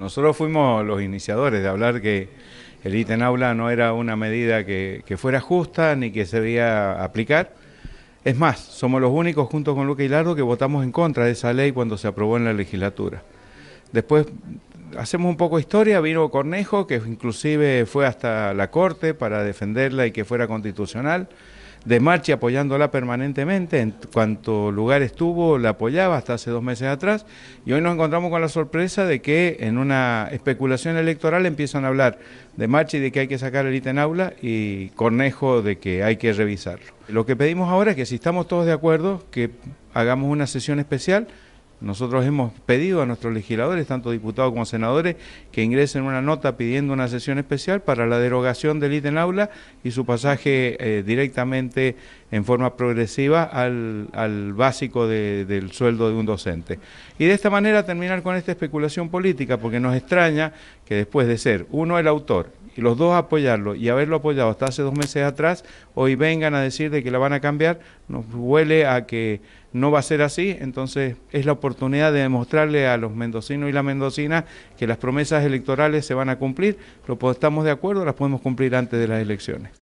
Nosotros fuimos los iniciadores de hablar que el ítem aula no era una medida que, fuera justa ni que se debía aplicar. Es más, somos los únicos junto con Luca Hilardo que votamos en contra de esa ley cuando se aprobó en la legislatura. Después hacemos un poco de historia, vino Cornejo, que inclusive fue hasta la Corte para defenderla y que fuera constitucional de marcha apoyándola permanentemente. En cuanto lugar estuvo, la apoyaba hasta hace dos meses atrás. Y hoy nos encontramos con la sorpresa de que en una especulación electoral empiezan a hablar de marcha y de que hay que sacar el ítem aula y Cornejo de que hay que revisarlo. Lo que pedimos ahora es que si estamos todos de acuerdo, que hagamos una sesión especial nosotros hemos pedido a nuestros legisladores, tanto diputados como senadores, que ingresen una nota pidiendo una sesión especial para la derogación del ítem aula y su pasaje eh, directamente en forma progresiva al, básico del sueldo de un docente. Y de esta manera terminar con esta especulación política, porque nos extraña que después de ser uno el autor, los dos apoyarlo y haberlo apoyado hasta hace dos meses atrás, hoy vengan a decir de que la van a cambiar, nos huele a que no va a ser así, entonces es la oportunidad de demostrarle a los mendocinos y la mendocina que las promesas electorales se van a cumplir, lo estamos de acuerdo, las podemos cumplir antes de las elecciones.